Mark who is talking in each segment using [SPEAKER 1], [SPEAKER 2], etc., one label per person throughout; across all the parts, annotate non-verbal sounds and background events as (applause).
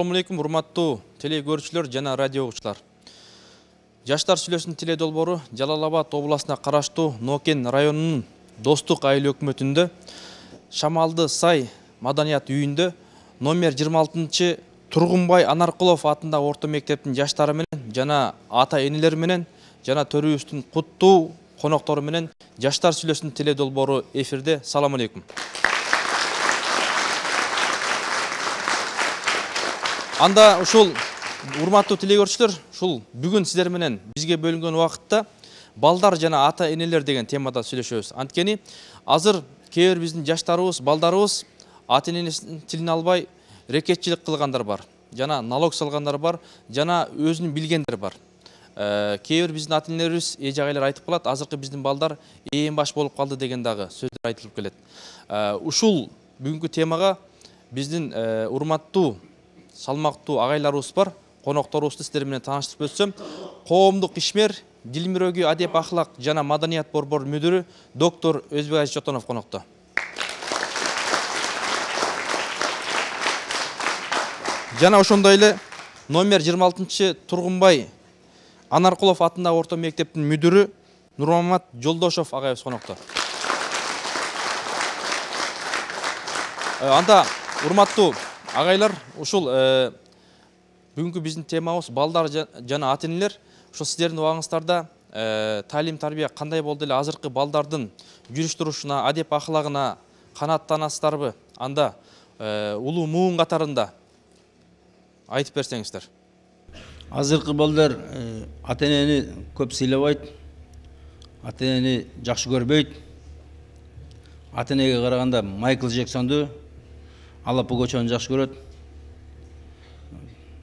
[SPEAKER 1] алейкум урматтуу телекөрүүчүлөр жана радио угуучулар жаштар сүйлөшүнүн теледолбору жалал абад қарашту нокен районунун достық айыл өкмөтүндө шамалды сай маданият үйінді номер 26 алтынчы тургунбай анаркулов атындагы орты мектептин жаштары менен жана ата енілерменен және жана төрүбүздүн құтту коноктору менен жаштар сүйлөшүүнүн теледолбору эфирде салам алейкум анда ушул урматтуу теле көрүүчүлөр ушул бүгүн сиздер менен бизге бөлүнгөн убакытта балдар жана ата энелер деген темада сүйлөшөбүз анткени азыр кээ бир биздин жаштарыбыз балдарыбыз ата эненин тилин албай рекетчилик кылгандар бар жана налог салгандар бар жана өзүн билгендер бар э, кээ бир биздин ата энелерибиз эже агайлар айтып калат азыркы биздин балдар ээн баш болуп калды деген дагы сөздөр айтылып келет э, ушул бүгүнкү темага биздин э, урматтуу салмактуу агайларыбыз бар конокторубузду сиздер менен тааныштырып өтсөм коомдук ишмер дилмир адеп ахлак жана маданият борбор мүдүрү доктор өзбек азиз жотонов конокто жана ошондой эле номер 26 алтынчы тургунбай анаркулов атындагы орто мектептин мүдүрү нурмамат жолдошов агайыбыз конокто э, анда урматтуу ағайлар ушул э, бүгінгі біздің темабыз балдар жана ата энелер ошо сиздердин убагыңыздарда э, таалим тарбия кандай болду эле азыркы балдардын жүрүш турушуна адеп ахлагына канааттанасыздарбы анда э, ұлы муун қатарында айтып берсеңиздер
[SPEAKER 2] Азырқы балдар ата көп сыйлабайт ата энени жақшы көрбөйт ата қарағанда майкл джексонду алла пугачеваны жақсы көреді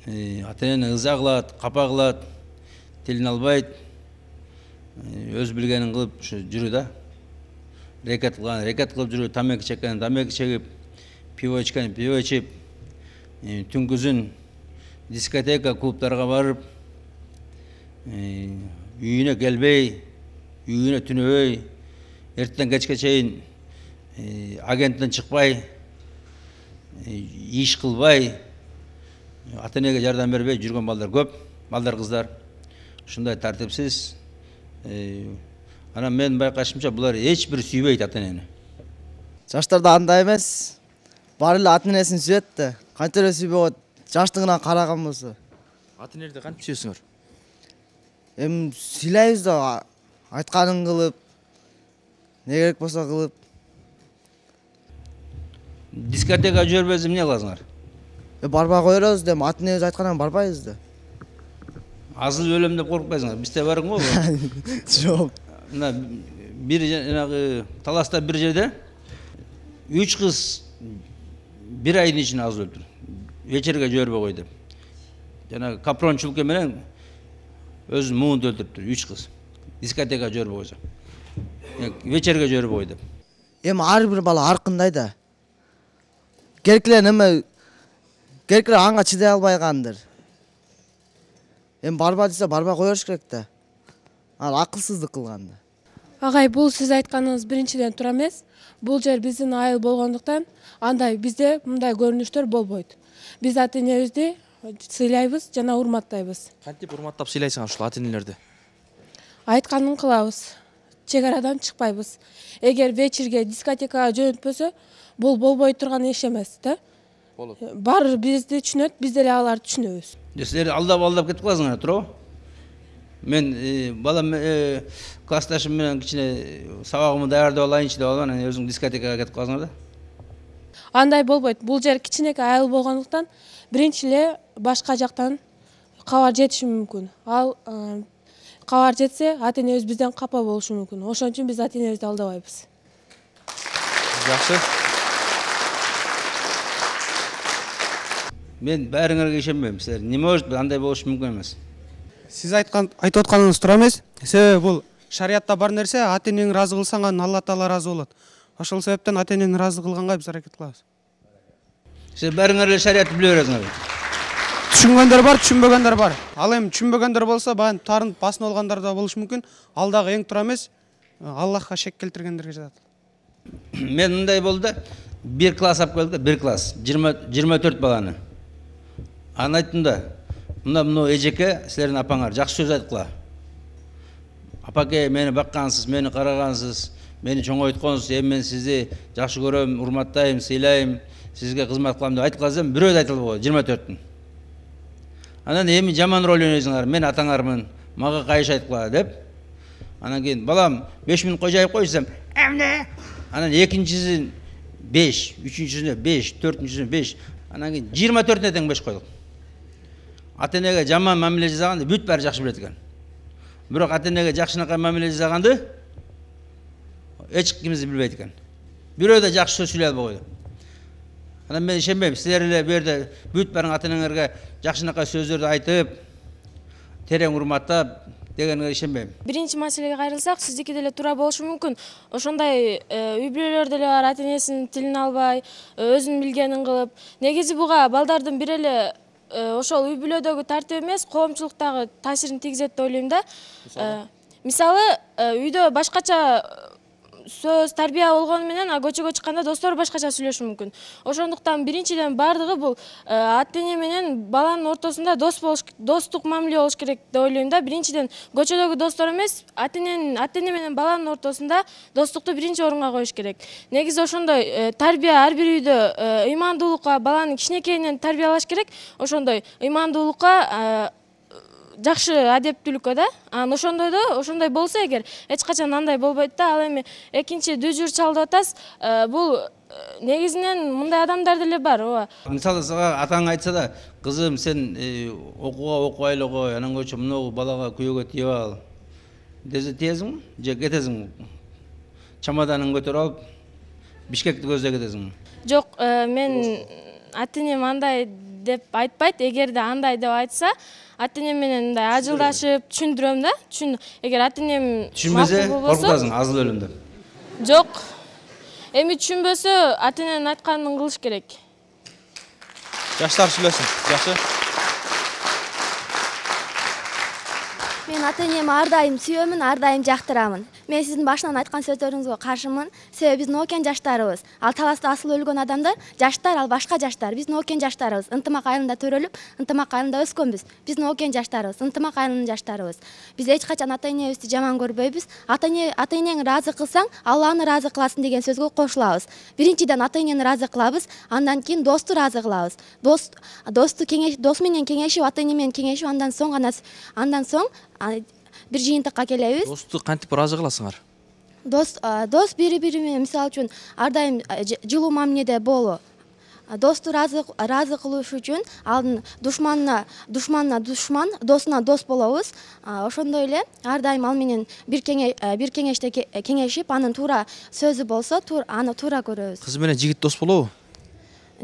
[SPEAKER 2] э, ата енені ыза қылады қапа қылады тілін албайды э, өз білгенін қылып жүрү да рекет қылған рекет қылып жүреді тамекі шеккен тамекі шегіп пиво ішкен пиво ішіп э, түнгісін дискотека клубтарға барып үйіне келбей үйіне түнебей ертең кешке шейін агенттен шықпай еш қылбай ата энеге жардам бербей жүрген балдар көп балдар қыздар ушундай тәртіпсіз э, анан мен байкашымча бұлар эч бир сүйбөйт ата энени
[SPEAKER 3] жаштарда андай емес баары эле ата энесин сүйөт да кантип эле сүйбөй коет жаштыгына караган болсо
[SPEAKER 1] ата энелерди кантип
[SPEAKER 3] сүйөсүңөр эми сыйлайбыз да айтканын кылып не керек болсо кылып дискотека эмне не Э барбай қоярбыз деп атын өзі айтқаннан барбайбыз да
[SPEAKER 2] азылып өлөм деп қорықпайсыңдар бизде барың ғой жоқ мына бір жаңағы таласта бир жерде үч кыз бир айдын ичинде азылып өлүптүр вечерге жібербей кой деп капрон чулке менен өзінің муын өлтүрүптүр үч кыз қыз дискотека жібербей вечерге жібербей кой деп
[SPEAKER 3] эми ар бир бала кандай да ркилернеме кээ биркилер анга чыдай албай калгандыр эми барба десе барбай кое бериш керек да ал акылсыздык кылганда
[SPEAKER 4] агай бул сиз айтканыңыз биринчиден туура эмес бул жер биздин айыл болгондуктан андай бизде мындай көрүнүштөр болбойт биз ата энебизди сыйлайбыз жана урматтайбыз
[SPEAKER 1] кантип урматтап сыйлайсыңар ушул ата энелерди
[SPEAKER 4] айтканын кылабыз чек арадан чыкпайбыз эгер вечерге дискотекага жөнөтпөсө бұл болбай тұрған еш емес да бар бізді түшүнөт биз деле аларды түшүнөбүз
[SPEAKER 2] силер алдап алдап кетип каласыңар туурабы мен балам классташым менен кичине сабагымды даярдап алайынчы деп алып анан өзүң дискотекага кетип калсыңар да
[SPEAKER 4] андай болбойт бұл жер кичинекей айыл болғандықтан биринчи эле башка жактан кабар жетиши мүмкүн ал кабар жетсе ата энебиз бизден капа болушу мүмкүн ошон үчүн биз ата энебизди алдабайбыз
[SPEAKER 2] жакшы мен бәріңерге ішенбеймін сіздер не может
[SPEAKER 5] андай болушы мүмкін емес сіз айтқан айтып отқаныңыз дұрыс емес себебі бұл шариатта бар нәрсе ата енең разы қылсаң ғана алла тағала разы болады ошол себептен ата энени разы кылганга біз аракет кылабыз
[SPEAKER 2] сіздер баарыңар эле шариятты биле бересиңер
[SPEAKER 5] түшүнгөндөр бар түшүнбөгөндөр бар ал эми түшүнбөгөндөр болсо баягы таарынып басын алгандар да болушу мүмкүн ал дагы эң туура эмес аллахка шек келтиргендерге жатат
[SPEAKER 2] (coughs) мен мындай болду да бир класс алып келді да бир класс жыйырма төрт баланы анан айттым да мына мынау эжеке силердин апаңар жакшы сөз айткыла апаке мени баккансыз мени карагансыз мени чоңойтконсуз эми мен сизди жакшы көрөм урматтайм сыйлайм сизге кызмат кылам деп айткыла десем бирөө да айта коет жыйырма төрттүн анан эми жаман роль ойнойсуңар мен атаңармын мага кайыш айткыла деп анан кийин балам беш мүнөт кой жайып койчу десем эмне анан экинчисин беш үчүнчүсүнө беш төртүнчүсүнө беш анан кийин жыйырма төртүнө тең беш койдук ата энеге жаман мамиле жасағанды бүт бәрі жақсы біледі екен бирок ата энеге жакшынакай мамиле жасаганды эч кимибиз билбейт экен бирөө да жакшы сөз алмай койду анан мен ишенбейм силер эле бул жерде бүт бәрің ата энеңерге жакшынакай сөздөрдү айтып терең урматтап дегенге ишенбейм
[SPEAKER 4] биринчи маселеге кайрылсак сиздики деле туура болушу мүмкүн ошондой үй бүлөлөр деле бар ата энесинин тилин албай өзүнүн билгенин кылып негизи буга балдардын бир эле Э, ошол үй бүлөдөгү тартип эмес коомчулук дагы таасирин тийгизет деп ойлойм да мисалы э, э, үйдө башкача сөз тарбия болгону менен көчөгө чыкканда достор башкача сүйлөшү мүмкүн ошондуктан биринчиден баардыгы бул э, ата эне менен баланын ортосунда дос болуш достук мамиле болуш керек деп ойлойм да биринчиден көчөдөгү достор эмес ата эненин ата эне менен баланын ортосунда достукту биринчи орунга коюш керек негизи ошондой э, тарбия ар бир үйдө э, ыймандуулукка баланы кичинекейинен тарбиялаш керек ошондой ыймандуулукка жакшы адептүүлүккө да анан ошондой да ошондой болсо эгер эч качан андай болбойт да ал эми экинчи дүйжүр чалдып атасыз э, бул э, негизинен мындай адамдар деле бар ооба
[SPEAKER 2] мисалы сага атаң айтса да қызым, сен э, оқуға окууга айлы кой анан мұны мынау балаға күйөөгө тийип ал десе тиесиңби же кетесиңби чамаданың көтөрүп алып бишкекти көздөй кетесиңби
[SPEAKER 4] жок мен ата энем андай деп айтпайт де андай деп айтса ата менен мындай ажылдашып түшүндүрөм да эгер ата энем түшүнбөсө коркутасың азыл өлөм деп жок эми түшүнбөсө ата эненин айтканын
[SPEAKER 6] кылыш керек
[SPEAKER 7] жаштар сүйлөсүн жакшы
[SPEAKER 6] мен ата енemi әрдайым сүйемін әрдайым жақтырамын мен сіздің башынан айтқан сөздеріңізге қаршымын себебі біз окен жаштарыбыз ал таласта асыл өлген адамдар жаштар ал башқа жаштар біз окен жаштарыбыз ынтымақ айылында төрөлүп ынтымақ айылында өскөнбүз биз окен жаштарыбыз ынтымақ айылынын жаштарыбыз биз эч качан ата энебизди жаман көрбөйбүз ата эне ата энеңи ыраазы кылсаң алланы деген сөзге кошулабыз биринчиден ата энени ыраазы кылабыз андан кейін досту разы кылабыз дос досту кеңес дос менен кеңешип ата эне менен андан соң гана андан соң бір жыйынтыкка келебиз
[SPEAKER 1] досты кантип ыраазы кыласыңар
[SPEAKER 6] дос дос бири бирине мисалы үчүн ар дайым жылуу мамиледе болуу досту ыраазы кылыш үчүн анын душманына душманына душман досуна дос болобуз ошондой эле ар дайым ал менен бир бир кеңеште кеңешип анын туура сөзү болсо аны туура көрөбүз
[SPEAKER 2] кыз
[SPEAKER 1] менен жигит дос болобу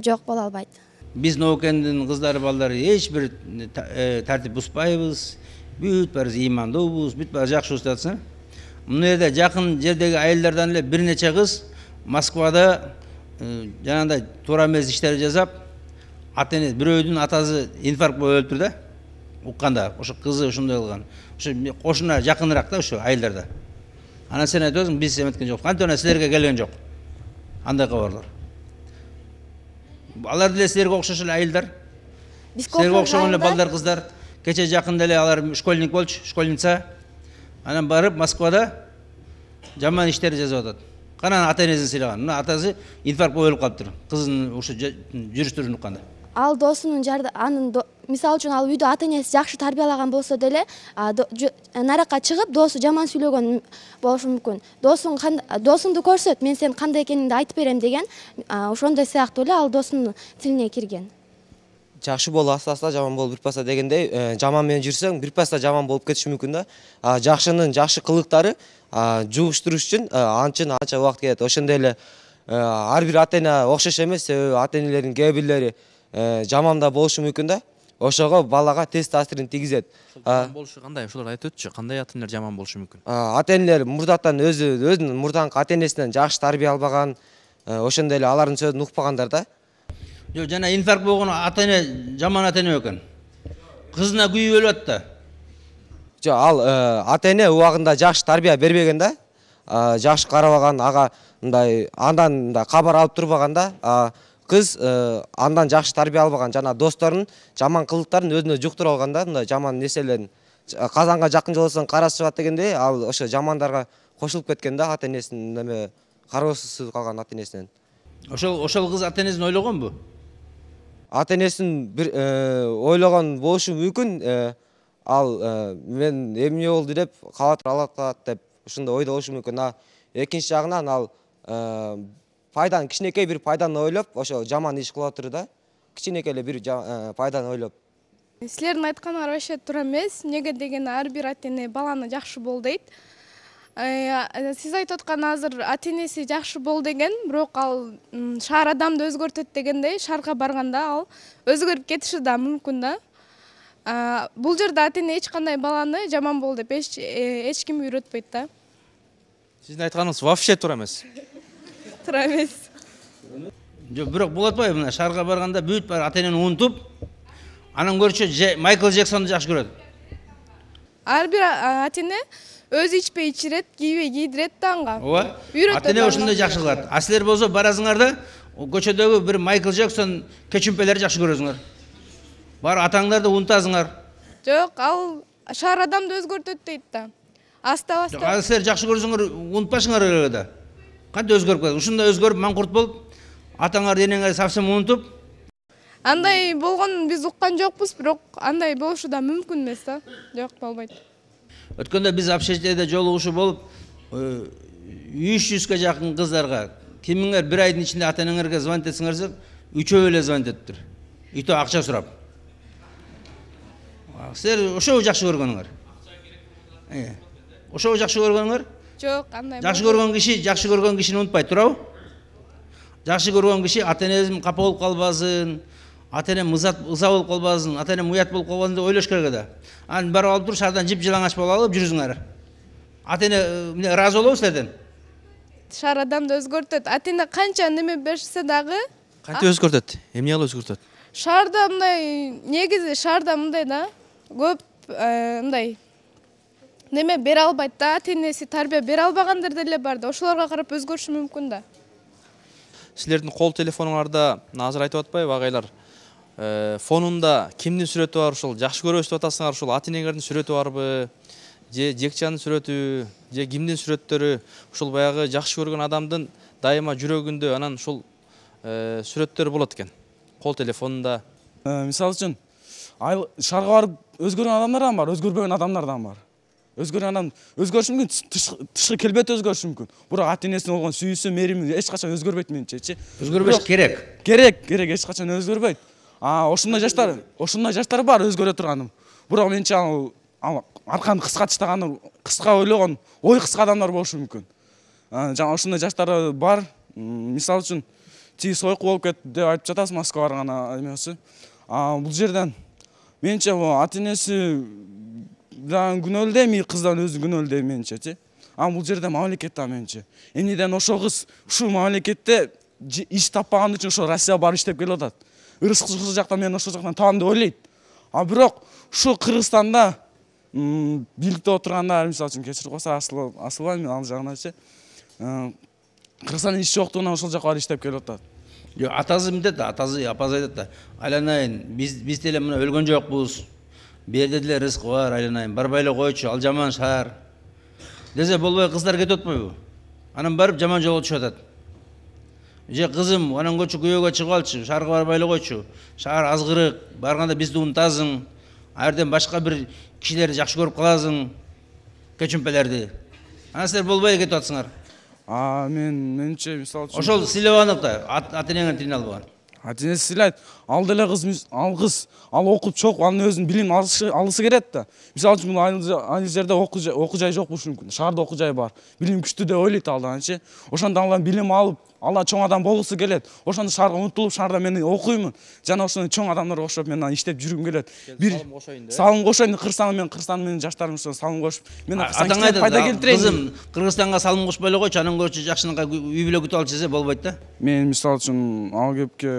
[SPEAKER 6] жок боло албайт
[SPEAKER 2] биз ноокендин кыздары балдары эч бир э, э, тартип бузбайбыз бүт бәрі имандубыз бүт бәрі жақсы жұмыс жатсыңар мына жерде жақын жердегі әйелдерден эле бірнеше қыз москвада жаңағыдай туура эмес иштерди жасап ата эне бирөөнүн атасы инфаркт болуп өлүптүр да укканда ошо кызы ушундай кылган ошо кошуна жакыныраак да ошо айылдарда анан сен айтып атасың биз эметкен жокпуз кантип анан силерге келген жок андай кабарлар алар деле силерге окшош эле айылдар силерге окшогон эле балдар кыздар кече жақында эле алар школьник болчу школьница анан барып москвада жаман иштерди жасап атат кана ата энесин сыйлаган мына атасы инфаркт болуп өлүп калыптыр кызын ушу жүрүш турушун укканда
[SPEAKER 6] ал досунун анын мисалы үчүн ал үйдө ата энеси жакшы тарбиялаган болсо деле наракка чыгып досу жаман сүйлөгөн болушу мүмкүн досуң досуңду көрсөт мен сенин кандай экениңди айтып берем деген ошондой сыяктуу эле ал досунун тилине кирген
[SPEAKER 5] жакшы бол аста аста жаман бол бир паста дегендей э, жаман менен жүрсөң бир паста жаман болуп кетиши мүмкүн да жакшынын жакшы кылыктары жугуштуруш үчүн э, анчын үчүн анча убакыт кетет ошондой эле э, ар бир ата эне окшош эмес себеби ата энелердин кээ бирлери жаман да болушу мүмкүн да ошого балага тез таасирин тийгизет жаман
[SPEAKER 1] болушу кандай ошолорду айтып өтчү кандай ата энелер жаман болушу мүмкүн
[SPEAKER 5] ата энелер мурдаттан өзү өзүнүн мурданкы ата энесинен жакшы тарбия албаган ошондой эле алардын сөзүн укпагандар да
[SPEAKER 2] жоқ жаңа инфаркт болған ата ене жаман ата ене екен қызына күйіп өліп жатты
[SPEAKER 5] жоқ ал ата ене уағында жақсы тәрбие бербеген да жақсы қарабаған аға мындай андан мындай хабар алып да қыз андан жақсы тәрбие албаған жана достарын жаман қылықтарын өзіне жұқтырып алған да мындай жаман нерселерін қазанға жақын жоласаң қарасы шығады дегендей ал ошо жамандарға қосылып кеткен да ата енесінің неме қараусыз қалған ата енесінен ошол ошол кыз ата енесін ойлогонбу ата бір э, ойлаған болушы мүмкін э, ал э, мен эмне болду деп калат ала деп ушундай ойдо болушу мүмкүн а экинчи жагынан ал пайданы кичинекей бир пайданы ойлоп ошо жаман иш кылып туру да кичинекей эле бир пайданы ойлоп
[SPEAKER 8] силердин айтканыңар вообще туура эмес эмнеге дегенде ар бир ата баланы жакшы бол дейт Э, э, сиз айтып аткан азыр ата энеси жакшы бол деген бирок ал шаар адамды өзгөртөт дегендей шаарга барганда ал өзгөрүп кетиши да мүмкүн да э, бул жерде ата эне эч кандай баланы жаман бол деп эч ким үйрөтпөйт да
[SPEAKER 2] сиздин айтканыңыз вообще туура эмес туура эмес жок бирок болуп атпайбы мына шаарга барганда бүт баары ата энени унутуп анан көрчү майкл джексонду жакшы көрөт
[SPEAKER 8] ар бир ата эне өзү ичпей ичирет кийбей кийдирет да анга ооба ата эне ошондой жакшы
[SPEAKER 2] кылат а силер болсо барасыңар да көчөдөгү бир майкл джексон кечүмпелерди жакшы көрөсүңөр баары атаңдарды унутасыңар
[SPEAKER 8] жок ал шаар адамды өзгөртөт дейт да аста аста
[SPEAKER 2] силер жакшы көрсөңөр унутпашыңар эле да кантип өзгөрүп кетет ушундай өзгөрүп маңкурт болуп атаңарды энеңерди совсем унутуп
[SPEAKER 8] андай болгонун биз уккан жокпуз бирок андай болушу да мүмкүн эмес да жок болбойт
[SPEAKER 2] өткенде біз общежитиеде жолығушы болып үч жүзгө жақын кыздарга кимиңер бір айдың ішінде ата энеңерге звонить этсеңер десек үчөө эле звонить этиптир то акча сурап силер ошого жакшы көргөнүңөр ә, ошого жакшы көргөнүңөр
[SPEAKER 5] жок андай жакшы көргөн
[SPEAKER 2] киши жакшы көргөн кишини унутпайт туурабы жақсы көрген киши ата энебиздин капа болуп калбасын ата енем ыза болып қалбасын ата енем ұят болып қалбасын деп ойлаш керек еді ана барып алып тұрып шардан жіп жалаңаш болып алып жүрсіңдер ата ене міне разы болобу силерден
[SPEAKER 8] шаар адамды өзгөртөт ата эне канча неме берсе дагы кантип
[SPEAKER 1] өзгөртөт эмне кылып өзгөртөт
[SPEAKER 8] шаарда мындай негизи шаарда мындай да көп мындай неме бере албайт да ата энеси тарбия бере албагандар деле бар да ошолорго карап өзгөрүшү мүмкүн да
[SPEAKER 1] силердин кол телефонуңарда азыр айтып атпайбы агайлар Э, фонунда кимдин сүрөтү бар ушул жакшы көрөбүз деп атасыңар ушул ата энеңердин сүрөтү барбы же жекчанын сүрөтү же кимдин сүрөттөрү ушул баягы жакшы көргөн адамдын дайыма жүрөгүндө анан ушул э, сүрөттөр болот экен кол телефонунда
[SPEAKER 7] э, мисалы үчүн шаарга барып өзгөргөн адамдар дагы бар өзгөрбөгөн адамдар дагы бар өзгөргөн адам өзгөрүшү мүмкүн тышкы келбети өзгөрүшү мүмкүн бирок ата энесине болгон сүйүүсү мээрими эч качан өзгөрбөйт менимчечи өзгөрбөш керек керек керек эч качан өзгөрбөйт а ошондой жаштар ошондой жаштар бар өзгөрө турганым бирок менимче ал арканы кыска таштаганы кыска ойлогон ой кыска адамдар болушу мүмкүн жана ошондой жаштар бар мисалы үчүн тиги сойку болуп кетти деп айтып жатасыз москва барган эмеси а бул жерден менимче ата энеси дагы күнөөлүү дейм кыздын өзү күнөөлүү дейм менимчечи анан бул жерде мамлекет да менимче эмнеден ошол кыз ушул мамлекетте иш таппаган үчүн ошол россияга барып иштеп келип атат ырыс жактан мен ошол жактан табам деп ойлойт а бирок ушул кыргызстанда бийликте отургандар мисалы үчүн кечирип койсо асылбай мен ал жагынанчы кыргызстандын иши жоктугунан ошол жака барып иштеп келип атат жок
[SPEAKER 2] атасы мынтет да атасы апасы айтат да айланайын биз биз деле мына өлгөн жокпуз берде деле рызык бар айланайын барбай эле койчу ал жаман шаар десе болбой кыздар кетип атпайбы анан барып жаман жолго түшүп атат же кызым анан койчу күйөөгө чыгып алчы шаарга барбай эле койчу шаар азгырык барганда бизди унутасың ал жерден башка бир кишилерди жакшы көрүп каласың кечүмпелерди анан силер болбой
[SPEAKER 7] эле кетип атасыңар мен менимче мисалы үчүн ошол сыйлабагандыкта ата энеңер тилин албаган ата энеси сыйлайт ал деле кыз алгыс ал окуп чок анын өзүнүн билим алгысы келет да мисалы үчүн ал жерде окуу жай жок болушу мүмкүн шаарда окуу жай бар билим күчтүү деп ойлойт ал дагычы ошондо алар билим алып ала чоң адам болгусу келет ошондо шаарга умтулуп шаарда мен окуймун жана ошондой чоң адамдарга окшоп мен иштеп жүргүм келет бир салым кошоюн да салым кошоюн кыргызстанга мен кыргызстан менен жаштарым ошо салым кошуп мен атаңа пайда келтирейин кызым кыргызстанга салым кошпой эле койчу анан көрө жакшынакай үй бүлө күтүп алчу десе болбойт да мен мисалы үчүн ал кепке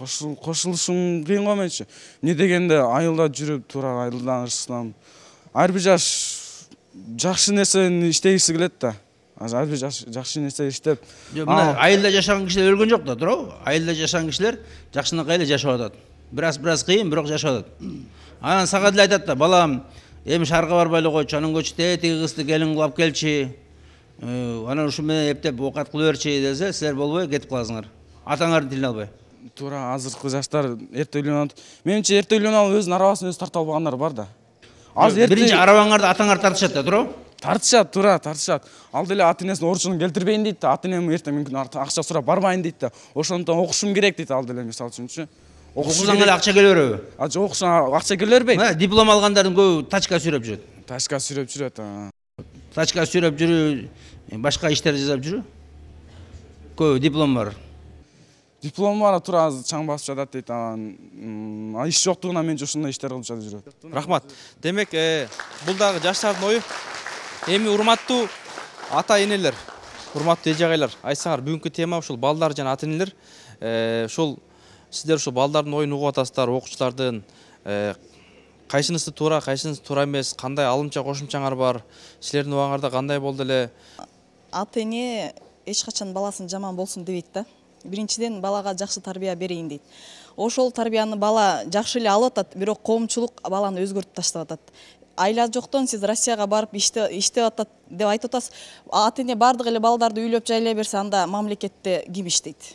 [SPEAKER 7] қосылышым қиын ғой меніңше не дегенде айылда жүріп тура айылдан ырсылам әрбір жас жақсы нәрсені істегісі келеді да әрбір жас жақсы нәрсе істеп мына
[SPEAKER 2] айылда жашаған кісілер өлген жоқ та тұрау айылда жашаған кісілер жақсыны қайлы жашап жатады біраз біраз қиын бірақ жашап жатады анан сага деле айтат да балам эми шаарга барбай эле койчу анан тээ тиги кызды келин кылып алып келчи
[SPEAKER 7] анан ушу менен эптеп оокат кыла берчи десе силер болбой кетип каласыңар атаңардын тилин албай тура азыркы жаштар эрте үйлөнүп менимче эрте үйлөнүп алып өзүнүн арабасын өзү тарта албагандар бар да
[SPEAKER 2] аз биринчи
[SPEAKER 7] арабаңарды атаңар тартышат да туурабы тартышат туура тартышат ал деле ата энесин орчуну келтирбейин дейт да ата энем эртең мүмкүн акча сурап барбайын дейт да ошондуктан окушум керек дейт ал деле мисалы үчүнчү окусаң эле акча келе береби жок окусаң акча келе бербейт мына диплом
[SPEAKER 2] алгандардын көбү тачка сүйрөп жүрөт тачка сүйрөп жүрөт тачка сүйрөп жүрүү
[SPEAKER 7] башка иштер жасап жүрүү көбү диплом бар дипломы бар тура азыр чаң басып жатат дейт анан иш жоктугунан мен ушундай иштер кылып жатып жүрөт рахмат демек э, бул дагы жаштардын ою эми урматтуу
[SPEAKER 1] ата энелер урматтуу агайлар айтсаңар бүгүнкү тема ушул балдар жана ата энелер ушул э, сиздер ушул балдардын оюн угуп атасыздар окуучулардын кайсынысы э, туура кайсынысы туура эмес кандай алымча кошумчаңар бар силердин убагыңарда кандай болду эле
[SPEAKER 9] ата эне эч качан баласын жаман болсун дебейт да биринчиден балага жакшы тарбия берейин дейт ошол тарбияны бала жакшы эле алып атат бирок коомчулук баланы өзгөртүп таштап атат айла жоктон сиз россияга барып иштеп атат деп айтып атасыз ата эне баардык эле балдарды үйлөп жайлай берсе анда мамлекетте ким иштейт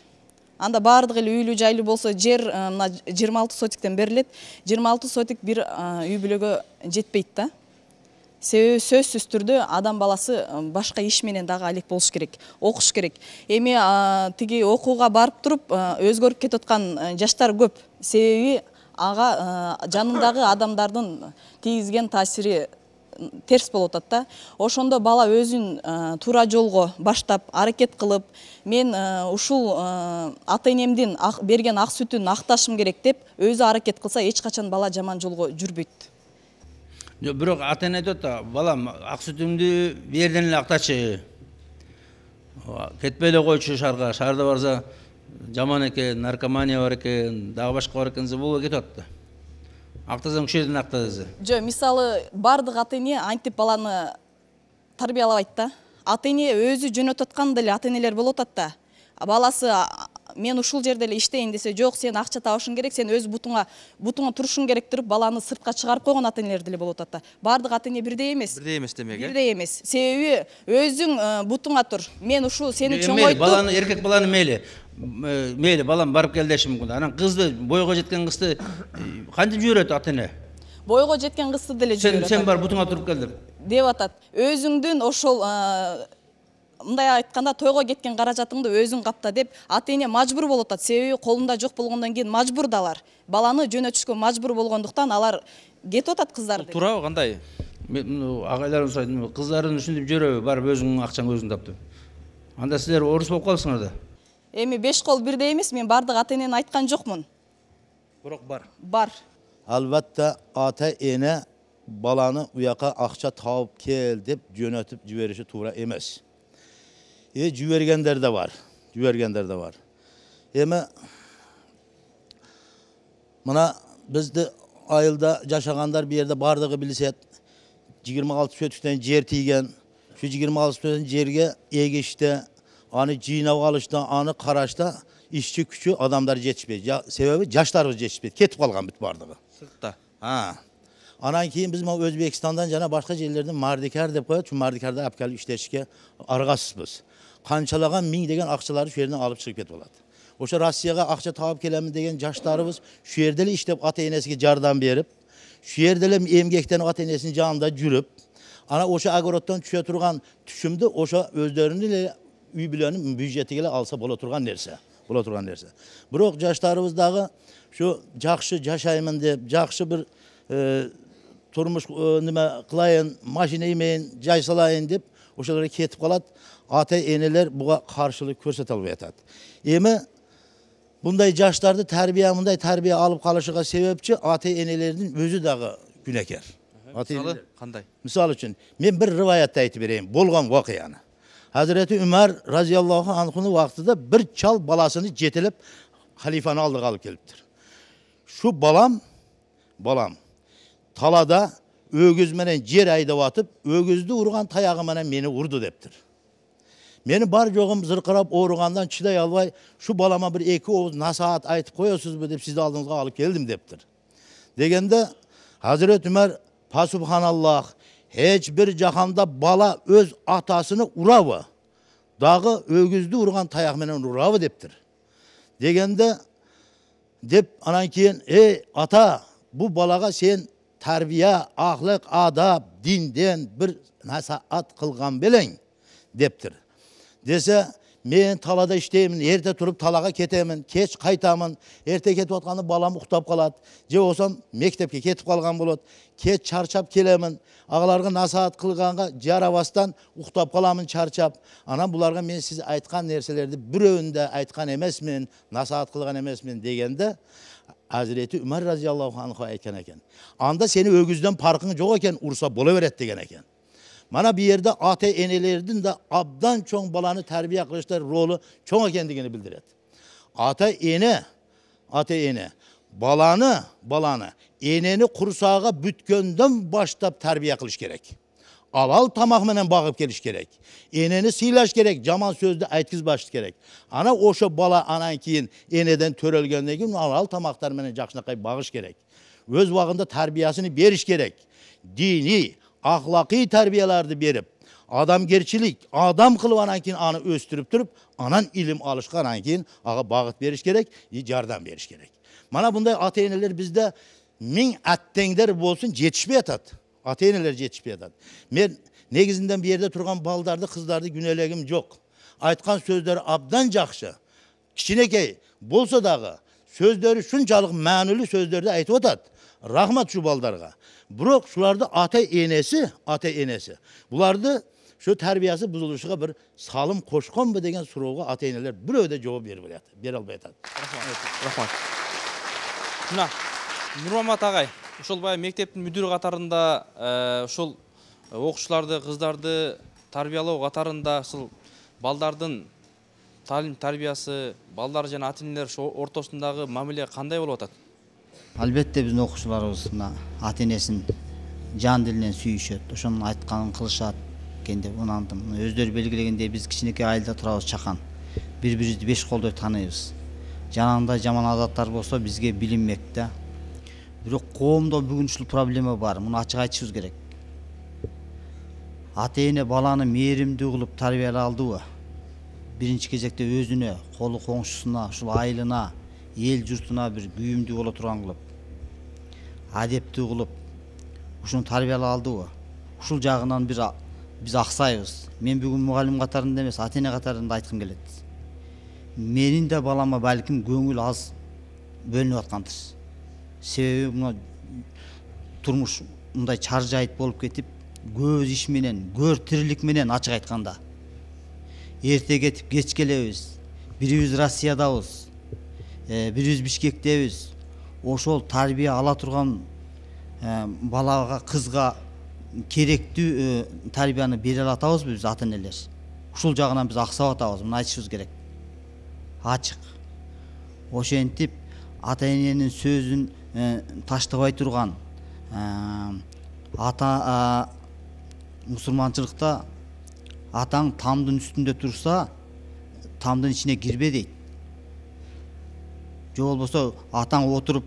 [SPEAKER 9] анда баардыгы эле үйлүү жайлуу болсо жер э, мына жыйырма алты сотиктен берилет жыйырма алты сотик бир э, үй бүлөгө жетпейт да себеби сөзсүз адам баласы башка иш менен дагы алек болуш керек окуш керек эми тиги окууга барып туруп өзгөрүп кетип аткан жаштар көп себеби ага жанындагы адамдардын тийгизген таасири терс болуп атат да ошондо бала өзүн туура жолго баштап аракет кылып мен ушул ата энемдин берген ак сүтүн акташым керек деп өзү аракет кылса эч качан бала жаман жолго жүрбөйт
[SPEAKER 2] бирок ата эне айтып атат балам ак сүтүңдү жерден эле актачы кетпей эле койчу шаарга шаарда барса жаман экен наркомания бар экен дагы башка бар экен десе бул кетип атты актасаң ушул жерден акта десе
[SPEAKER 9] жок мисалы баардык ата эне антип баланы тарбиялабайт да ата эне өзү жөнөтүп аткан деле ата энелер болуп атат да баласы мен ушул жерде эле иштейин десе жок сен акча табышың керек сен өз бутуңа бутуңа турушуң керек туруп баланы сыртка чыгарып койгон ата энелер деле болуп атат да баардык ата эне бирдей эмес бирдей
[SPEAKER 2] эмес демек э бирдей
[SPEAKER 9] эмес себеби өзүң э, бутуңа тур мен ушул сени чоңойтуп баланы
[SPEAKER 2] эркек баланы мейли э, мейли балам барып кел деши мүмкүн анан кызды бойго жеткен кызды э, кантип жиберет ата эне
[SPEAKER 9] бойго жеткен кызды деле жиберет сен бар бутуңа туруп кел деп деп атат өзүңдүн ошол мындай айтканда тойго кеткен каражатыңды өзүң капта деп ата эне мажбур болуп атат себеби колунда жок болгондон кийин мажбур да алар баланы жөнөтүшкө мажбур болгондуктан алар кетип атат кыздар
[SPEAKER 2] туурабы кандай агайларыбыз айтты кыздарың үчүн деп жүрөбү барып өзүңдүн акчаңды өзүң тап деп анда силер орус болуп калыпсыңар да
[SPEAKER 9] эми беш кол бирдей эмес мен баардык ата энени айткан жокмун бирок бар бар
[SPEAKER 10] албатта ата эне баланы уяка акча таап кел деп жөнөтүп жибериши туура эмес е жібергендер де бар жібергендер де бар эми мына бізді айылда жашағандар бұл жерде барлығы біліседі жиырма алты сотықтан жер тиген шу жиырма алты сотықтан жерге егіште аны жинап алышта аны қарашта işçi күші адамдар жетіспейді себебі жаштарыбыз жетіспейді кетіп қалған бүт барлығы сыртта анан кийин биз могу өзбекстандан жана башка жерлерден мардикар деп коет ушул мардикарда алып келип иштешке аргасызбыз канчалаган миң деген акчаларды ушул жерден алып чыгып кетип атат ошо россияга акча таап келемин деген жаштарыбыз ушул жерде эле иштеп ата энесиге жардам берип ушул жерде эле эмгектенип ата энесинин жанында жүрүп анан ошо огороддон түшө турган түшүмдү ошо өздөрүнүн эле үй бүлөнүн бюджетиге эле алса боло турган нерсе боло турган нерсе бирок жаштарыбыз дагы ушу жакшы жашаймын деп жакшы бир турмуш неме қылайын машина имейін жай салайын деп ошолар кетип калат ата энелер буга каршылык көрсөтө албай атат эми мындай жаштарды тәрбие мындай тәрбие алып калышыга себепчи ата энелердин өзү дагы күнөкөр кандай мисалы үчүн мен бир рываятты айтып берейин болгон окуяны хазирети умар разияллаху анхунун убактыда бир чал баласыны жетелеп халифаны алдыга алып келиптир ушу балам балам талада өгіз менен жер айдап атып өгізді ұрған таяғы менен мені ұрды дептір мені бар жоғым зырқырап ауырғандан шыдай албай шу балама бір екі ауыз насаат айтып қоясызбы деп сізді алдыңызға алып келдім дептір дегенде хазірет үмәр пасубханаллах бир жаханда бала өз атасыны дагы дағы өгізді ұрған менен урабы дептір дегенде деп анан кейін эй ата бұл балаға сен тәрбие ақлық адап динден бір насаат қылған белең дептір десе мен талада іштеймін ерте тұрып талаға кетемін кеш қайтамын ерте кетіп жатқанда балам ұйықтап қалады же болсам мектепке кетіп қалған болады кеш шаршап келемін ағаларға насаат қылғанға жарабастан ұқтап қаламын шаршап ана бұларға мен сіз айтқан нәрселерді біреуін де айтқан емеспін насаат қылған емеспін дегенде Hazreti umar roziyallohu anhu aytgan ekan anda seni o'gizdan farqing yo'q ekan ursa bola degen degan ekan mana bu yerda ota de da obdan balanı terbiye tarbiya rolü roli cho'ng ekanligini bildiradi ota ene, ota ene, balanı, balanı, eneni qursog'i butgandan boshlab tarbiya qilish kerak Алал тамағыменен бағып келіш керек. Енені сыйлаш керек, жаман сөзді айтқыз керек. Ана оша бала анан кейін енеден кийин аал алал тамақтарменен жақшынақай бағыш керек. Өз уағында тәрбиясыны беріш керек. Дини, ақлақи тәрбияларды беріп, адамгерчилик адам кылып анан кийин аны өстүрүп туруп анан илим алышка анан кийин ага багыт бериш керек и жардам бериш керек мына мындай ата энелер бизде миң аттеңдер болсун жетишпей атат ата енелер атат мен негізінен бул жерде тұрған балдарды қыздарды күнөөлөгүм жоқ айтқан сөздері абдан жақсы кичинекей болса дағы сөздері ушунчалык маанилүү сөздерді айтып атат рахмат шу балдарға бирок шуларды ата енесі ата енесі бұларды ушу тәрбиясы бузулушуга бір салым қошқан ба деген суроого ата енелер бирөө да жооп беріп бере албай атат рахмат
[SPEAKER 1] мына нұрмамат ағай ушул баягы мектептин мүдүр катарында ушул э, э, окуучуларды кыздарды тарбиялоо катарында ушул балдардын таалим тарбиясы балдар жана ата энелер ортосундагы мамиле кандай болуп атат
[SPEAKER 3] албетте биздин окуучуларыбыз мына ата энесин жан дилинен сүйүшөт ошонун айтканын кылышат экен деп унандым өздөрү белгилегендей биз кичинекей айылда турабыз чакан бири бирибизди беш колдой тааныйбыз жанагындай жаман адаттар болсо бизге билинмек да бирок коомдо бүгүнчүл проблема бар муну ачык айтышыбыз керек ата эне баланы мээримдүү кылып тарбиялай алдыбы биринчи кезекте өзүнө колу коңшусуна ушул айылына эл журтуна бир күйүмдүү боло турган кылып адептүү кылып ушуну тарбиялай алдыбы ушул жагынан бир биз аксайбыз мен бүгүн мугалим катарында эмес ата эне катарында айткым келет менин да балама балким көңүл аз бөлүнүп аткандыр себеби мына турмуш мындай чар жайыт болуп кетип көз иш менен көр тирлик менен ачык айтканда эрте кетип кеч келебиз бирибиз россиядабыз бирибиз бишкектебиз ошол тарбия ала турган балага кызга керектүү тарбияны бере атабызбы биз ата энелер ушул жагынан биз аксап атабыз муну айтышыбыз керек ачык ошентип Э, э, ата сөзін э, сөзүн таштабай турган ата мусулманчылыкта атаң тамдын үстінде турса тамдын ичине кирбе дейт же болбосо атаң үйде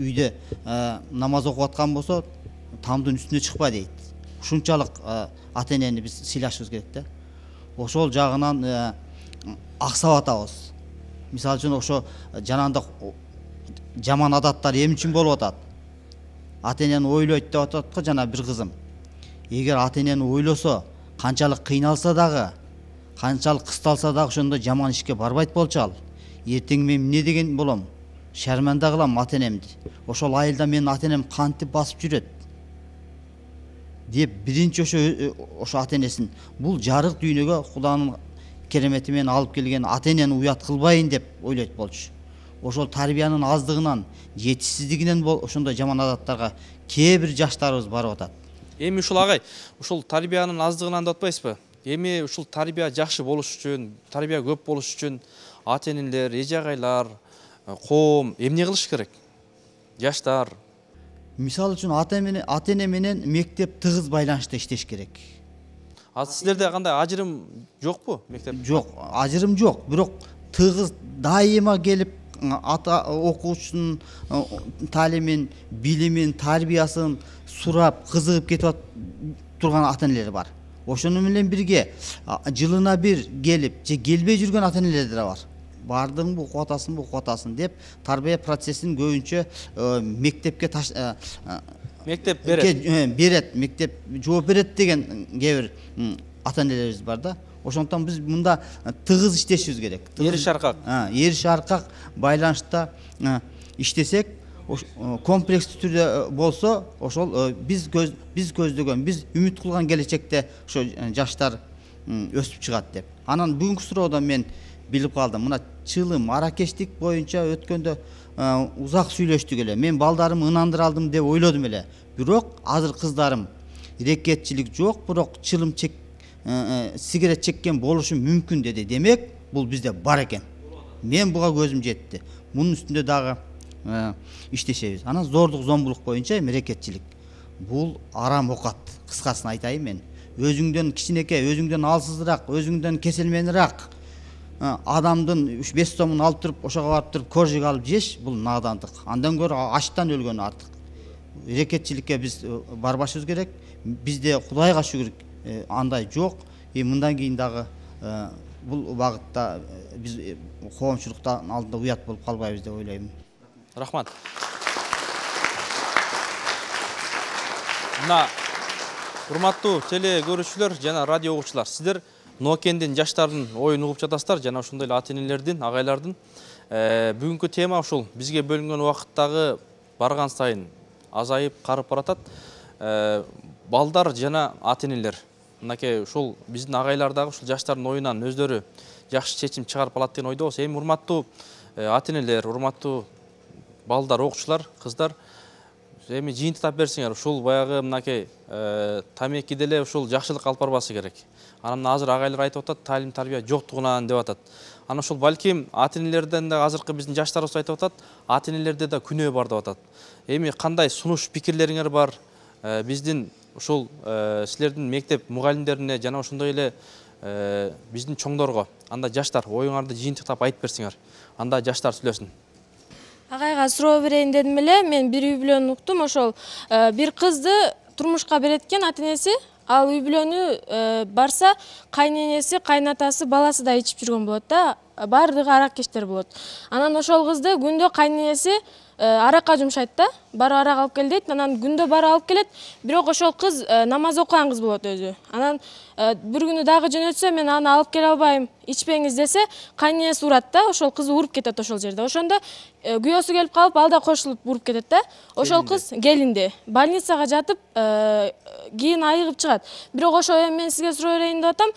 [SPEAKER 3] үйдө намаз окуп аткан болсо тамдын үстүнө чыкпа дейт ушунчалык ата энени биз сыйлашыбыз керек да ошол жагынан аксап атабыз мисалы үчүн ошо жанагындак жаман адаттар эмне үчүн болуп атат ата энени ойлойт деп атат го жана бир кызым эгер ата энени ойлосо канчалык кыйналса дагы канчалык кысталса дагы ошондой жаман ишке барбайт болчу ал эртең мен эмне деген болом шарманда кылам ата энемди ошол айылда менин ата энем кантип басып жүрөт деп биринчи ошо ошо ата энесин бул жарык дүйнөгө куданын керемети менен алып келген ата энени уят кылбайын деп ойлойт болчу ошол тарбиянын аздыгынан жетишсиздигинен ошондой жаман адаттарга кээ бир жаштарыбыз барып атат
[SPEAKER 1] эми ушул агай ушул тарбиянын аздыгынан деп атпайсызбы эми ушул тарбия жакшы болуш үчүн тарбия көп болуш үчүн ата энелер эже агайлар э, коом эмне кылыш керек жаштар
[SPEAKER 3] мисалы үчүн ата эне менен мектеп тыгыз байланышта иштеш керек
[SPEAKER 1] азыр сиздерде кандай ажырым
[SPEAKER 3] жокпу мектеп жок ажырым жок бирок тыгыз дайыма келип ата оқушының тәлімін білімін тәрбиясын сұрап қызығып кетіп тұрған ата энелер бар ошону бірге жылына бір келіп же келбей жүрген ата энелер да бар бардың оқып атасын оқып атасың деп тәрбие процесін көбінше мектепке таш,
[SPEAKER 1] мектеп береді
[SPEAKER 3] береді мектеп жооп береді деген кейбір ата энелерибиз бар да ошондуктан биз мында э, тыгыз иштешибиз керек эри шаркак эри шаркак байланышта э, иштесек э, комплекстүү түрдө болсо ошол биз көз биз көздөгөн биз үмүт кылган келечекте ошо жаштар өсүп чыгат деп анан бүгүнкү суроодон мен билип калдым мына чылым аракечтик боюнча өткөндө узак сүйлөштүк эле мен балдарымды ынандыра алдым деп ойлодум эле бирок азыр кыздарым ирекетчилик жок бирок чылым чек Э, э, сигарет шеккен болушы мүмкін деді демек бұл бізде бар екен мен бұға көзім жетті мұның үстінде дағы ә, э, іштесеміз анан зордық зомбылық бойынша мерекетшілік бұл арам оқат қысқасын айтайын мен өзіңден кішінекей өзіңден алсызырақ өзіңден кеселменірақ ә, адамдың үш бес сомын алып тұрып ошоға барып тұрып коржик алып жеш бұл надандық андан гөрі аштан өлген артық мерекетшілікке біз барбашыбыз керек бізде құдайға шүгүр андай жоқ и мындан кейін дағы э, бұл бағытта э, біз қоғамшылықтан э, алдында ұят болып қалмаймыз деп ойлаймын
[SPEAKER 1] рахмат мына урматтуу телекөрүүчүлөр жана радио угуучулар сиздер ноокендин жаштардын оюн угуп жатасыздар жана ошондой эле ата энелердин агайлардын бүгүнкү тема ушул бизге бөлүнгөн убакыт дагы барган сайын азайып карып баратат балдар жана ата энелер мынакей ушул биздин агайлар дагы ушул жаштардын оюнан өздөрү жакшы чечим чыгарып алат деген ойдобуз эми урматтуу э, ата энелер урматтуу балдар окуучулар кыздар эми жыйынтыктап берсиңер ушул баягы мынакей э, тамеки деле ушул жакшылыкка алып барбаса керек анан азыр агайлар айтып атат таалим тарбия жоктугунан деп атат анан ушул балким ата энелерден да азыркы биздин жаштарыбыз айтып атат ата энелерде да күнөө бар деп атат эми кандай сунуш пикирлериңер бар э, биздин ушул э, силердин мектеп мугалимдерине жана ошондой эле э, биздин чоңдорго анда жаштар оюңарды жыйынтыктап айтып берсиңер анда жаштар сүйлөсүн
[SPEAKER 4] агайга суроо берейин дедим эле мен бир үй бүлөнү уктум ошол э, бир кызды турмушка берет экен ата энеси ал үй бүлөнү барса кайненеси кайнатасы баласы да ичип жүргөн болот да баардыгы араккечтер болот анан ошол кызды күндө кайнэнеси Э, аракка жумшайт да барып арак алып кел дейт анан күндө барып алып келет бирок ошол кыз э, намаз окуган кыз болот өзү анан э, бир күнү дагы жөнөтсө мен аны алып келе албайм ичпеңиз десе кайн урат да ошол кызы уруп кетет ошол жерде ошондо күйөөсү келип калып ал да кошулуп уруп кетет да ошол кыз келинди больницага жатып кийин айыгып чыгат бирок ошо эми мен сизге суроо берейин деп атам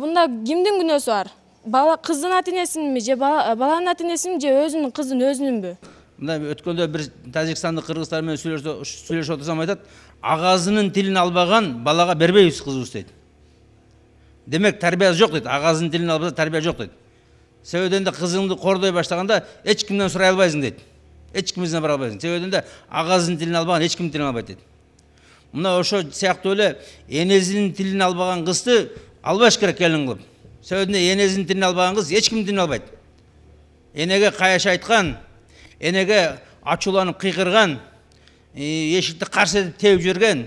[SPEAKER 4] мында кимдин күнөөсү бар кыздын ата энесининби же баланын ата энесининби же өзүнүн кыздын өзүнүнбү
[SPEAKER 2] мына өткенде бір тәжікстандық қырғыздармен сөйлесіп отырсам айтады ағазының тілін албаған балаға бербейбиз қызымыз дейді демек тәрбиесі жоқ дейді ағазының тілін албаса тәрбие жоқ дейді кызыңды кордой қызыңды қордай бастағанда ешкімнен сұрай алмайсың дейді ешкімімізден бара алмайсың себебі де ағазының тілін албаған ешкімнің тілін албайды дейді мына ошо сияқты эле энесинин тилин албаган кызды албаш керек келин кылып себебинен энесинин тилин албаган кыз эч кимдин тилин албайт энеге каяша айткан енеге ачуланып қиқырған есікті қарс етіп теуіп жіберген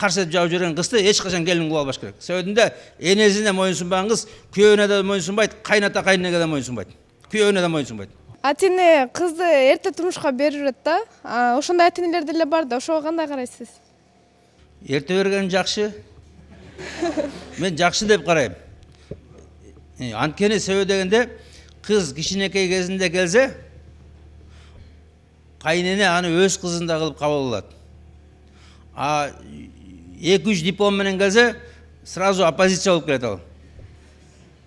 [SPEAKER 2] қарс етіп жауып жіберген қызды ешқашан келін қылып албаш керек себебінде енесіне мойынсұнбаған қыз күйеуіне де мойынсұнбайды қайната қайнеге де мойынсұнбайды күйеуіне де мойынсұнбайды
[SPEAKER 8] ата ене қызды ерте тұрмысқа беріп жүреді да ошондай ата энелер деле бар да ошого кандай карайсыз
[SPEAKER 2] ерте берген жақсы (laughs) мен жақсы деп қараймын анткени себеби дегенде қыз кішінекей кезінде келсе қайнене аны өз қызында қылып қабыл алады а екі үш дипломменен келсе сразу оппозиция болып келеді ал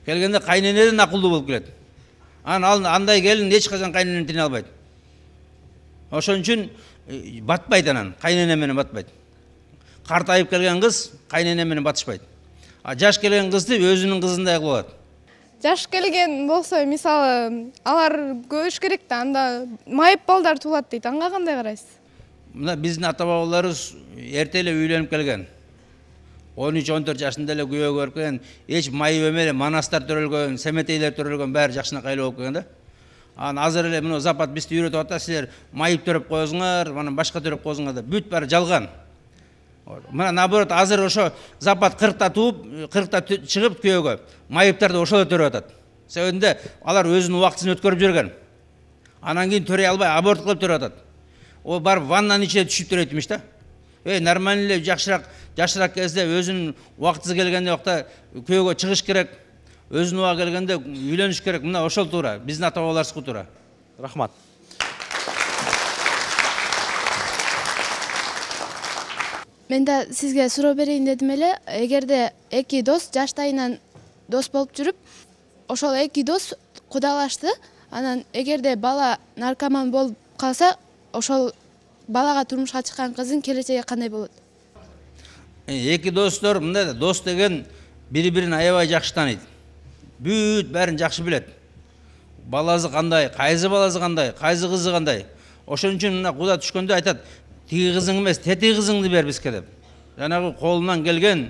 [SPEAKER 2] келгенде де ақылды болып келеді ал андай келін ешқашан қайненені тіне алмайды ошон үчүн э, батпайт анан қайнене менен батпайт қартайып келген кыз кайнене менен батышпайт а жаш келген қызды өзүнүн кызындай кылып алат
[SPEAKER 8] жаш келген болсо мисалы алар көбөйүш керек да анда майып балдар туулат дейт аңға кандай карайсыз
[SPEAKER 2] мына биздин ата бабаларыбыз эрте эле үйлөнүп келген он үч он төрт жашында эле күйөө көрүп келген эч майып эме манастар төрөлгөн семетейлер төрөлгөн баары жакшынакай эле болуп келген да анан азыр эле мына запад бизди үйрөтүп атат силер майып төрөп коесуңар анан башка төрөп коесуңар деп бүт баары жалган мына наоборот азыр ошо запад кыркта тууп кыркта чыгып күйөөгө майыптарды ошол өтөрүп атат себебинде алар өзүнүн убактысын өткөрүп жүргөн анан кийин төрөй албай аборт кылып төрөп атат ол барып ваннанын ичине түшүп төрөйт имиш да эй нормально эле жакшыраак жашыраак кезде өзүнүн убактысы келген убакта күйөөгө чыгыш керек өзүнүн убагы келгенде үйлөнүш керек мына ошол туура биздин ата бабаларыбызга туура рахмат
[SPEAKER 8] мен да сизге суроо берейин дедим эле эгерде эки дос жаштайынан дос болуп жүрүп ошол эки дос кудалашты анан эгерде бала наркоман болып калса ошол балага турмушка чыккан кыздын келечеги кандай болот
[SPEAKER 2] эки достор мындай да дос деген бири бирин аябай жакшы тааныйт бүт бәрін жакшы билет баласы кандай кайсы баласы кандай кайсы кызы кандай ошон үчүн мына куда түшкөндө айтат тиги қызың емес тәте қызыңды бер бізге деп жаңағы қолынан келген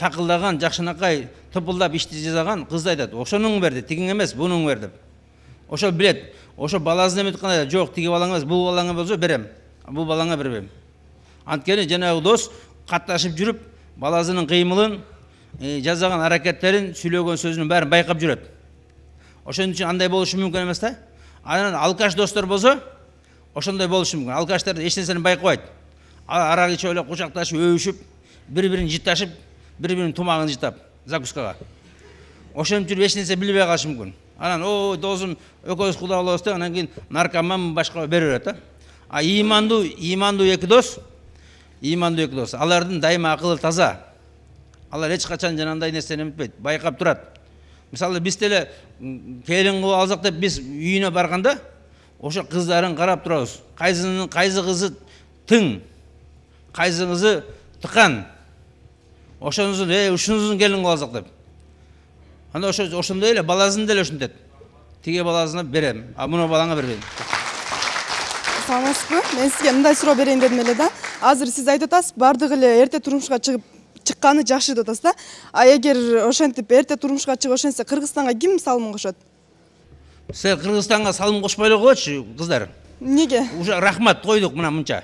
[SPEAKER 2] тақылдаған жақшынақай тыпылдап ішті жазаған қызды айтады ошоның бер дейді тигің емес бұның бер деп ошо білет ошо баласын үміт жоқ тиги балаң емес бұл балаңа болса берем бұл балаңа бербеймін анткени жанагы дос катташып жүріп баласының қимылын э, жасаган аракеттерин сүйлөгөн сөзүнүн баарын байқап жүрөт ошон үчүн андай болушу мүмкүн эмес да анан алкаш достор болсо ошондой болушу мүмкүн алкаштар эч нерсени байкабайт арак ичип эле кучакташып өбүшүп бири бирин жытташып бири биринин тумагын жытап закускага ошентип жүрүп эч нерсе билбей калышы мүмкүн анан о досум экөөбүз куда болобуз деп анан кийин наркоман башка бере берет да а ыймандуу ыймандуу эки дос ыймандуу эки дос алардын дайыма акылы таза алар эч качан жанагындай нерсени эметпейт байкап турат мисалы биз деле келин кылып алсак деп биз үйүнө барганда ошо қыздарын қарап турабыз Қайсының қайсы қызы тың, қайсы қызы ошонусун э ушунусун келин кылып алсак деп. Анда ошо ошондой эле баласын деле ушинтет. тиги баласына берем. А муну балаңа бербейм.
[SPEAKER 9] саламатсызбы мен сизге мындай суроо берейин дедим эле да азыр сиз айтып атасыз баардыгы эле эрте турмушка чыгып чыкканы жакшы деп атасыз да а эгер ошентип эрте турмушка чыгып ошентсе кыргызстанга ким салымын кошот
[SPEAKER 2] сіздер қырғызстанға салым қоспайлай қойшы қыздар неге уже рахмат қойдық мына мұнша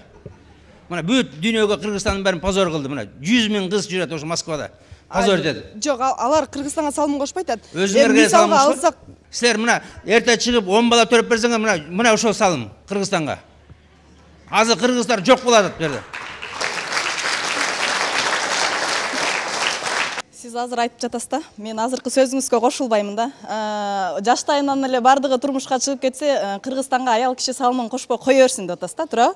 [SPEAKER 2] мына бүт дүниеге қырғызстанның бәрін позор қылды мына жүз мың қыз жүреді осы москвада позор етеді
[SPEAKER 9] жоқ алар қырғызстанға салым қоспай айтады э, өзіңерге салым алсақ
[SPEAKER 2] сіздер мына ерте шығып он бала төрөп берсеңер мына мына ошол салым қырғызстанға азыр қырғыздар жоқ болады жерде
[SPEAKER 9] сіз азыр айтып жатасыз да мен азыркы сөзүңүзгө кошулбаймын да э, жаштайынан эле баардыгы турмушка чыгып кетсе э, кыргызстанга аял киши салымын кошпой кое берсин деп атасыз да туурабы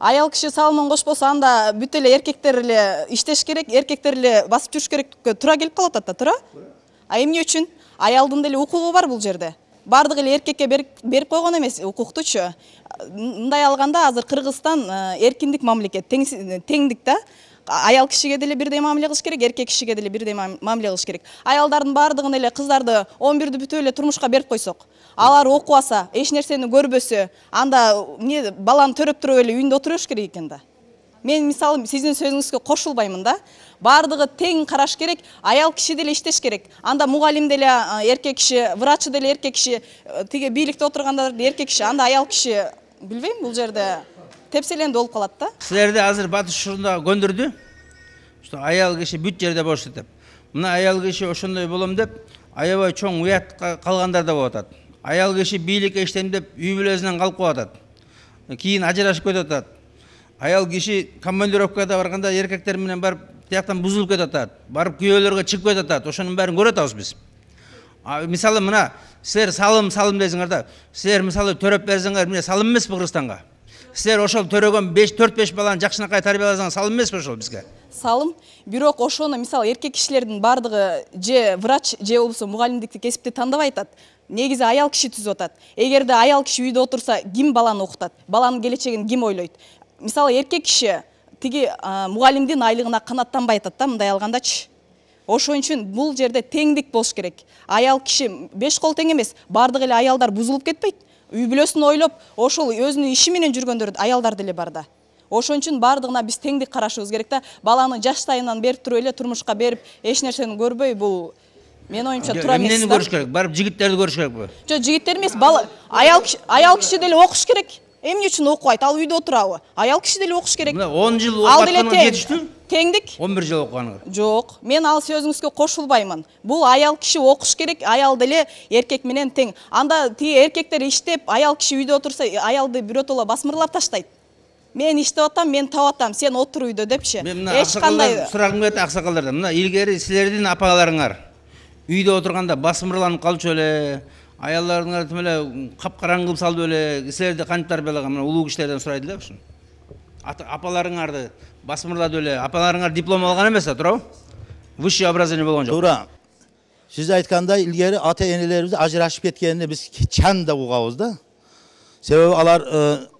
[SPEAKER 9] аял киши салымын кошпосо анда бүт эле эркектер эле иштеш керек эркектер эле басып жүрүш керекке туура келип калып атат да туурабы а эмне үчүн аялдын деле укугу бар бул жерде баардыгы эле эркекке берип койгон эмес укуктучу мындай алганда азыр кыргызстан э, эркиндик мамлекет теңдик да аял кишиге деле бирдей мамиле кылыш керек эркек кишиге деле бирдей мамиле кылыш керек аялдардын баардыгын эле кыздарды он бирди бүтүп эле турмушка берип койсок алар окубаса эч нерсени көрбөсө анда эмне баланы төрөп туруп эле үйүндө отура бериш керек экен да мен мисалы сиздин сөзүңүзгө кошулбаймын да баардыгы тең караш керек аял киши деле иштеш керек анда мугалим деле эркек киши врачы деле эркек киши тиги бийликте отургандар эркек киши анда аял киши билбейм бул жерде тепселенді болып қалады да
[SPEAKER 2] сіздерде азыр батыш шырында көндірді что аял кеше бүт жерде болшы деп мына аял кеше ошондой болом деп аябай чоң уятка калгандар да болуп атат аял киши бийликке иштейм деп үй бүлөсүнөн калып калып атат кийин ажырашып кетип атат аял киши командировкада барганда эркектер менен барып тияктан бузулуп кетип атат барып күйөөлөргө чыгып кетип атат ошонун баарын көрүп атабыз биз мисалы мына силер салым салым дейсиңер да силер мисалы төрөп берсеңер мына салым эмеспи кыргызстанга сіздер ошол төрөгөн беш төрт беш баланы жакшынакай тарбияласаңыз салым эмеспи ошол бизге
[SPEAKER 9] салым бирок ошону мисалы эркек кишилердин баардыгы же врач же болбосо мугалимдикти кесипти тандабай атат негизи аял киши түзүп атат эгерде аял киши үйдө отурса ким баланы окутат баланын келечегин ким ойлойт мисалы эркек киши тиги мугалимдин айлыгына канааттанбай атат да мындай алгандачы ошон үчүн бул жерде теңдик болуш керек аял киши беш кол тең эмес баардык эле аялдар бузулуп кетпейт үй бүлөсүн ойлоп ошол өзүнүн иши менен жүргөндөр аялдар деле бар да ошон үчүн баардыгына биз теңдик карашыбыз керек да баланы жаштайынан берип туруп эле турмушка берип эч нерсени көрбөй бул менин оюмча туура эмес эмнени көрүш
[SPEAKER 2] керек барып жигиттерди көрүш керекпи
[SPEAKER 9] жок жигиттер эмес бала аял аял киши деле окуш керек эмне үчүн окубайт ал үйдө отурабы аял киши деле окуш керек мына он жыл ал деле теңдік
[SPEAKER 2] 11 жыл оқығанға
[SPEAKER 9] жоқ мен ал сөзіңізге қосылбаймын бұл аял кіші оқыш керек аял деле еркек менен тең анда тиги еркектер иштеп аял кіші үйде отырса аялды бирөтө басмырлап таштайт мен иштеп атам мен таап атам сен отур үйдө депчи мен мына ешқандай
[SPEAKER 2] сұрағым келет ақсақалдардан мына илгери силердин апаларыңар үйде отырғанда басмырланып калчу эле аялдарыңар тим эле капкараң кылып салды беле силерди кантип тарбиялаган мына улуу кишилерден сурайлы эле ушуну апаларыңарды басмырлады өле апаларыңар
[SPEAKER 10] диплом алған емес да туурабы высший образование болгон жок туура сиз айткандай илгери ата энелерибиз ажырашып кеткенин биз чан да угабыз да себеби алар э,